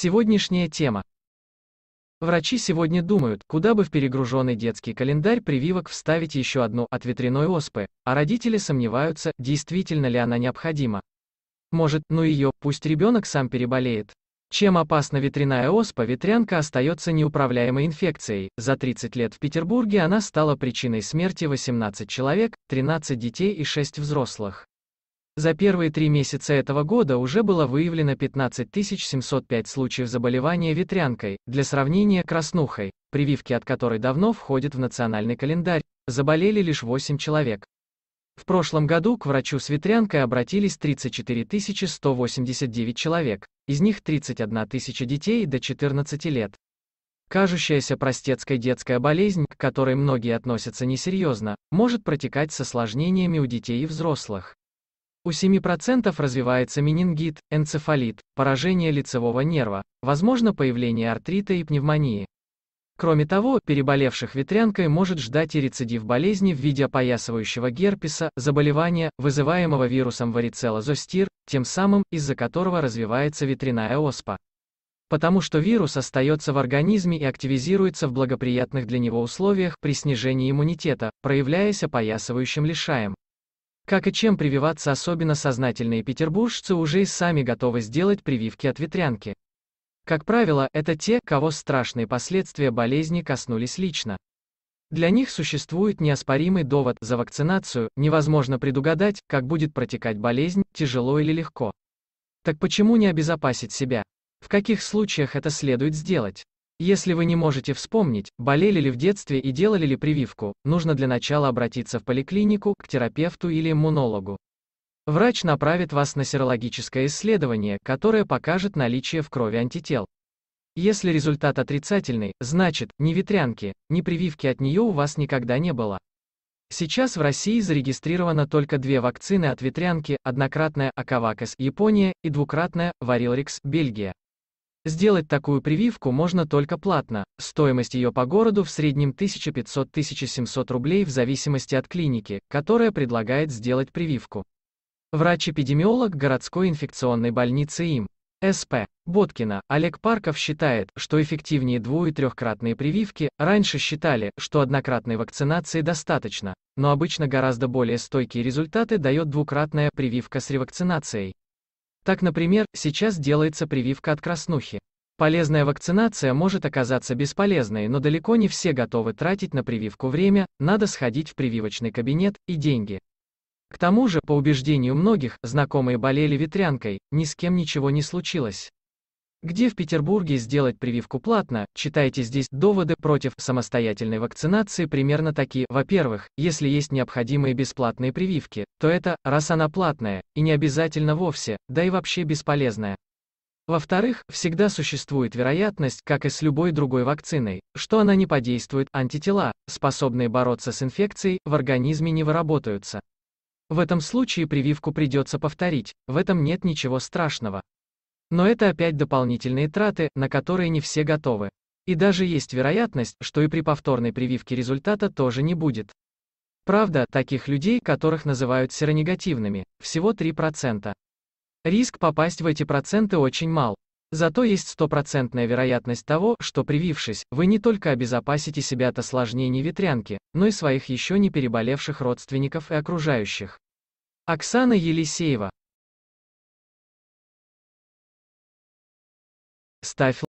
Сегодняшняя тема. Врачи сегодня думают, куда бы в перегруженный детский календарь прививок вставить еще одну от ветряной оспы, а родители сомневаются, действительно ли она необходима. Может, ну ее, пусть ребенок сам переболеет. Чем опасна ветряная оспа, ветрянка остается неуправляемой инфекцией. За 30 лет в Петербурге она стала причиной смерти 18 человек, 13 детей и 6 взрослых. За первые три месяца этого года уже было выявлено 15 705 случаев заболевания ветрянкой, для сравнения краснухой, прививки от которой давно входят в национальный календарь, заболели лишь 8 человек. В прошлом году к врачу с ветрянкой обратились 34 189 человек, из них 31 тысяча детей до 14 лет. Кажущаяся простецкой детская болезнь, к которой многие относятся несерьезно, может протекать с осложнениями у детей и взрослых. У 7% развивается менингит, энцефалит, поражение лицевого нерва, возможно появление артрита и пневмонии. Кроме того, переболевших ветрянкой может ждать и рецидив болезни в виде опоясывающего герпеса, заболевания, вызываемого вирусом варицела зостир, тем самым, из-за которого развивается ветряная оспа. Потому что вирус остается в организме и активизируется в благоприятных для него условиях при снижении иммунитета, проявляясь опоясывающим лишаем. Как и чем прививаться особенно сознательные петербуржцы уже и сами готовы сделать прививки от ветрянки. Как правило, это те, кого страшные последствия болезни коснулись лично. Для них существует неоспоримый довод за вакцинацию, невозможно предугадать, как будет протекать болезнь, тяжело или легко. Так почему не обезопасить себя? В каких случаях это следует сделать? Если вы не можете вспомнить, болели ли в детстве и делали ли прививку, нужно для начала обратиться в поликлинику, к терапевту или иммунологу. Врач направит вас на серологическое исследование, которое покажет наличие в крови антител. Если результат отрицательный, значит, ни ветрянки, ни прививки от нее у вас никогда не было. Сейчас в России зарегистрировано только две вакцины от ветрянки, однократная Аковакас, Япония, и двукратная Варилрикс, Бельгия. Сделать такую прививку можно только платно. Стоимость ее по городу в среднем 1500-1700 рублей в зависимости от клиники, которая предлагает сделать прививку. Врач-эпидемиолог городской инфекционной больницы им. СП. Боткина, Олег Парков считает, что эффективнее дву- и трехкратные прививки, раньше считали, что однократной вакцинации достаточно, но обычно гораздо более стойкие результаты дает двукратная прививка с ревакцинацией. Так, например, сейчас делается прививка от краснухи. Полезная вакцинация может оказаться бесполезной, но далеко не все готовы тратить на прививку время, надо сходить в прививочный кабинет и деньги. К тому же, по убеждению многих, знакомые болели ветрянкой, ни с кем ничего не случилось. Где в Петербурге сделать прививку платно, читайте здесь доводы против самостоятельной вакцинации примерно такие. Во-первых, если есть необходимые бесплатные прививки, то это, раз она платная, и не обязательно вовсе, да и вообще бесполезная. Во-вторых, всегда существует вероятность, как и с любой другой вакциной, что она не подействует, антитела, способные бороться с инфекцией, в организме не выработаются. В этом случае прививку придется повторить, в этом нет ничего страшного. Но это опять дополнительные траты, на которые не все готовы. И даже есть вероятность, что и при повторной прививке результата тоже не будет. Правда, таких людей, которых называют серонегативными, всего 3%. Риск попасть в эти проценты очень мал. Зато есть стопроцентная вероятность того, что привившись, вы не только обезопасите себя от осложнений ветрянки, но и своих еще не переболевших родственников и окружающих. Оксана Елисеева Stiefel